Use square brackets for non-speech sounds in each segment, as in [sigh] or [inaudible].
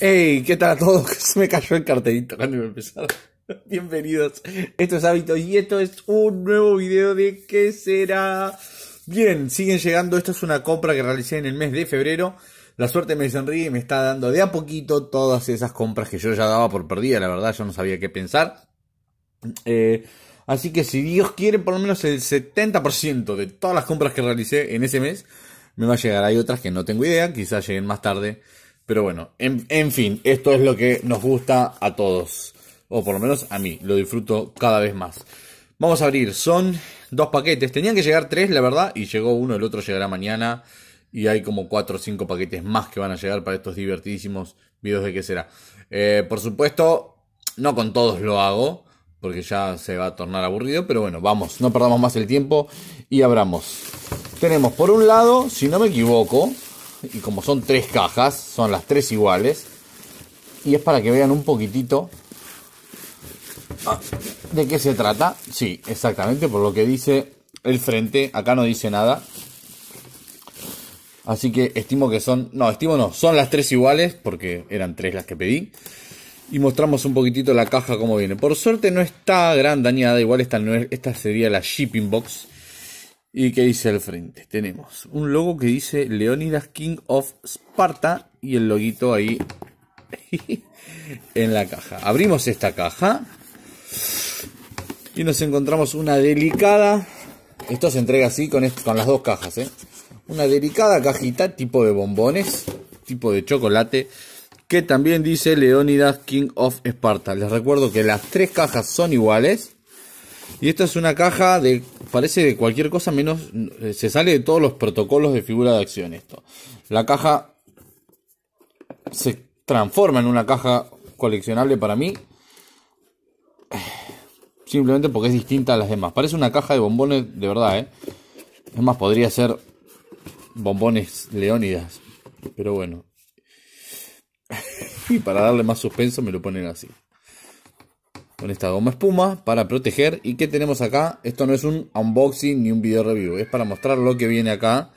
Hey, ¿qué tal a todos? [laughs] Se me cayó el cartelito cuando empezar. [laughs] Bienvenidos. Esto es Hábito y esto es un nuevo video de qué será. Bien, siguen llegando. Esto es una compra que realicé en el mes de febrero. La suerte me sonríe y me está dando de a poquito todas esas compras que yo ya daba por perdida. La verdad, yo no sabía qué pensar. Eh, así que si Dios quiere, por lo menos el 70% de todas las compras que realicé en ese mes me va a llegar. Hay otras que no tengo idea, quizás lleguen más tarde. Pero bueno, en, fin, esto es lo que nos gusta a todos. O por lo menos a mí, lo disfruto cada vez más. Vamos a abrir, son dos paquetes. Tenían que llegar tres, la verdad, y llegó uno, el otro llegará mañana. Y hay como cuatro o cinco paquetes más que van a llegar para estos divertidísimos videos de qué será. Eh, por supuesto, no con todos lo hago, porque ya se va a tornar aburrido, pero bueno, vamos, no perdamos más el tiempo y abramos. Tenemos por un lado, si no me equivoco, y como son tres cajas, son las tres iguales. Y es para que vean un poquitito de qué se trata. Sí, exactamente, por lo que dice el frente, acá no dice nada. Así que estimo que son, no, estimo no, son las tres iguales, porque eran tres las que pedí. Y mostramos un poquitito la caja como viene. Por suerte no está gran dañada, igual esta, esta sería la shipping box ¿Y qué dice al frente? Tenemos un logo que dice Leonidas King of Sparta y el loguito ahí [laughs] en la caja. Abrimos esta caja y nos encontramos una delicada. Esto se entrega así con, con las dos cajas. ¿eh? Una delicada cajita tipo de bombones, tipo de chocolate, que también dice Leonidas King of Sparta. Les recuerdo que las tres cajas son iguales y esta es una caja de, parece de cualquier cosa menos, eh, se sale de todos los protocolos de figura de acción esto. La caja se transforma en una caja coleccionable para mí. [sighs] Simplemente porque es distinta a las demás. Parece una caja de bombones de verdad, ¿eh? más, podría ser bombones leónidas. Pero bueno. [laughs] y para darle más suspenso me lo ponen así con esta goma espuma para proteger. ¿Y qué tenemos acá? Esto no es un unboxing ni un video review, es para mostrar lo que viene acá.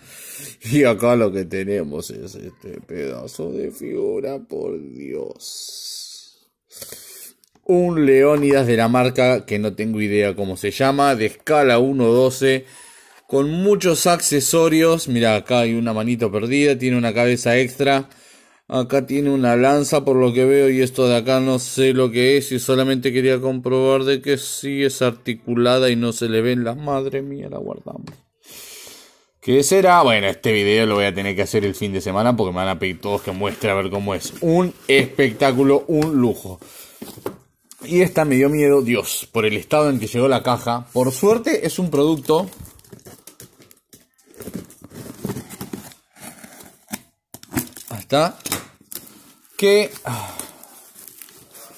Y acá lo que tenemos es este pedazo de figura, por Dios. Un Leónidas de la marca que no tengo idea cómo se llama, de escala 1.12, con muchos accesorios. Mira, acá hay una manito perdida, tiene una cabeza extra. Acá tiene una lanza por lo que veo y esto de acá no sé lo que es y solamente quería comprobar de que sí es articulada y no se le ven las madre mía, la guardamos. ¿Qué será? Bueno, este video lo voy a tener que hacer el fin de semana porque me van a pedir todos que muestre a ver cómo es. Un espectáculo, un lujo. Y esta me dio miedo, Dios, por el estado en que llegó la caja. Por suerte es un producto Está Ah,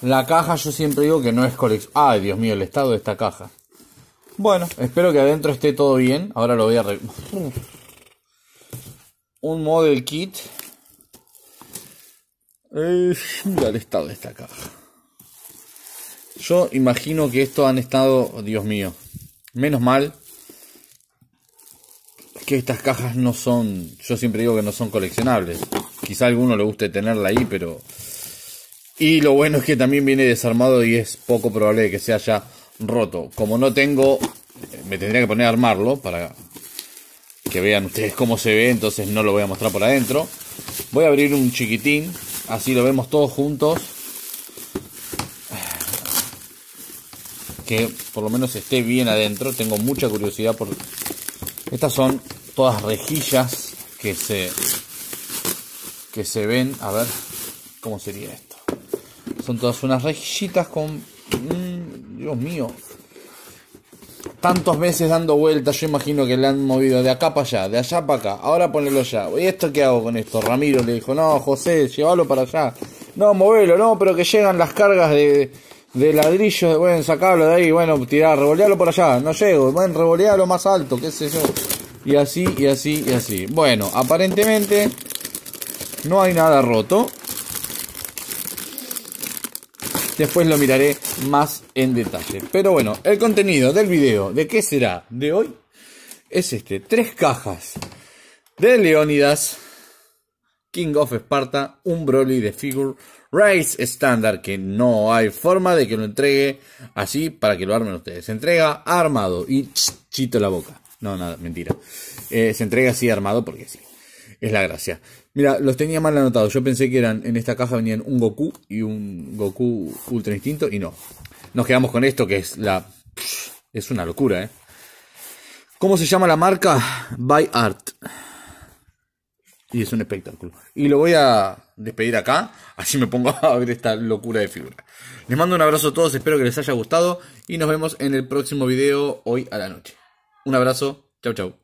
la caja yo siempre digo que no es colección. Ay, Dios mío, el estado de esta caja. Bueno, espero que adentro esté todo bien. Ahora lo voy a un model kit. Eh, el estado de esta caja. Yo imagino que esto han estado, Dios mío, menos mal que estas cajas no son, yo siempre digo que no son coleccionables. Quizá a alguno le guste tenerla ahí, pero... Y lo bueno es que también viene desarmado y es poco probable que se haya roto. Como no tengo, me tendría que poner a armarlo para que vean ustedes cómo se ve, entonces no lo voy a mostrar por adentro. Voy a abrir un chiquitín, así lo vemos todos juntos. Que por lo menos esté bien adentro, tengo mucha curiosidad por... Estas son todas rejillas que se que se ven, a ver, ¿cómo sería esto? Son todas unas rejillitas con, mm, Dios mío, tantos meses dando vueltas, yo imagino que le han movido de acá para allá, de allá para acá, ahora ponelo ya ¿Y esto qué hago con esto? Ramiro le dijo, no, José, llévalo para allá. No, movelo, no, pero que llegan las cargas de, de ladrillos, bueno, sacarlo de ahí, bueno, tirar, revolearlo por allá, no llego, bueno, lo más alto, qué sé yo. Y así, y así, y así. Bueno, aparentemente no hay nada roto. Después lo miraré más en detalle. Pero bueno, el contenido del video, ¿de qué será? De hoy es este. Tres cajas de Leónidas, King of Sparta, un Broly de Figure, Race estándar, que no hay forma de que lo entregue así para que lo armen ustedes. Se entrega armado y chito la boca. No, nada, mentira. Eh, se entrega así armado porque sí. Es la gracia. Mira, los tenía mal anotados. Yo pensé que eran en esta caja venían un Goku y un Goku Ultra Instinto y no. Nos quedamos con esto que es la es una locura, ¿eh? ¿Cómo se llama la marca? By Art. Y es un espectáculo. Y lo voy a despedir acá, así me pongo [laughs] a ver esta locura de figura. Les mando un abrazo a todos, espero que les haya gustado y nos vemos en el próximo video hoy a la noche. Un abrazo, chau chau.